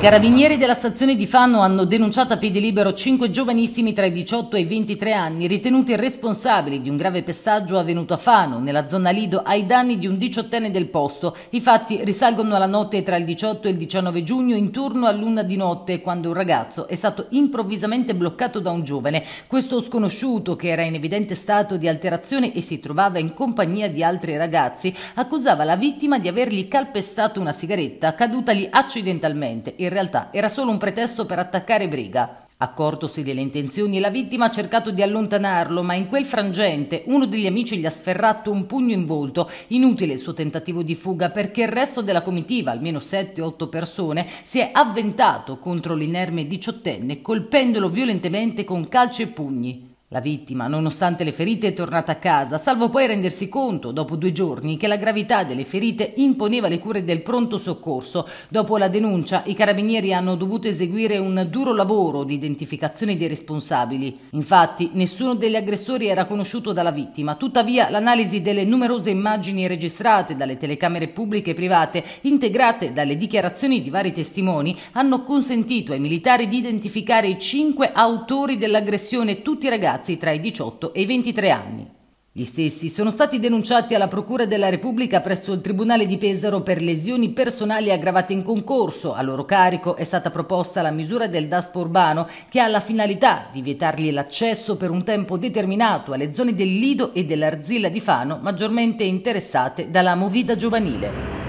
carabinieri della stazione di Fano hanno denunciato a piede libero cinque giovanissimi tra i 18 e i 23 anni ritenuti responsabili di un grave pestaggio avvenuto a Fano, nella zona Lido, ai danni di un diciottenne del posto. I fatti risalgono alla notte tra il 18 e il 19 giugno, intorno all'una di notte, quando un ragazzo è stato improvvisamente bloccato da un giovane. Questo sconosciuto, che era in evidente stato di alterazione e si trovava in compagnia di altri ragazzi, accusava la vittima di avergli calpestato una sigaretta cadutali accidentalmente. Il in realtà era solo un pretesto per attaccare Briga. Accortosi delle intenzioni, la vittima ha cercato di allontanarlo, ma in quel frangente uno degli amici gli ha sferrato un pugno in volto. Inutile il suo tentativo di fuga perché il resto della comitiva, almeno 7-8 persone, si è avventato contro l'inerme diciottenne, colpendolo violentemente con calci e pugni. La vittima, nonostante le ferite, è tornata a casa, salvo poi rendersi conto, dopo due giorni, che la gravità delle ferite imponeva le cure del pronto soccorso. Dopo la denuncia, i carabinieri hanno dovuto eseguire un duro lavoro di identificazione dei responsabili. Infatti, nessuno degli aggressori era conosciuto dalla vittima. Tuttavia, l'analisi delle numerose immagini registrate dalle telecamere pubbliche e private, integrate dalle dichiarazioni di vari testimoni, hanno consentito ai militari di identificare i cinque autori dell'aggressione, tutti ragazzi ragazzi tra i 18 e i 23 anni. Gli stessi sono stati denunciati alla Procura della Repubblica presso il Tribunale di Pesaro per lesioni personali aggravate in concorso. A loro carico è stata proposta la misura del Daspo urbano che ha la finalità di vietargli l'accesso per un tempo determinato alle zone del Lido e dell'Arzilla di Fano maggiormente interessate dalla movida giovanile.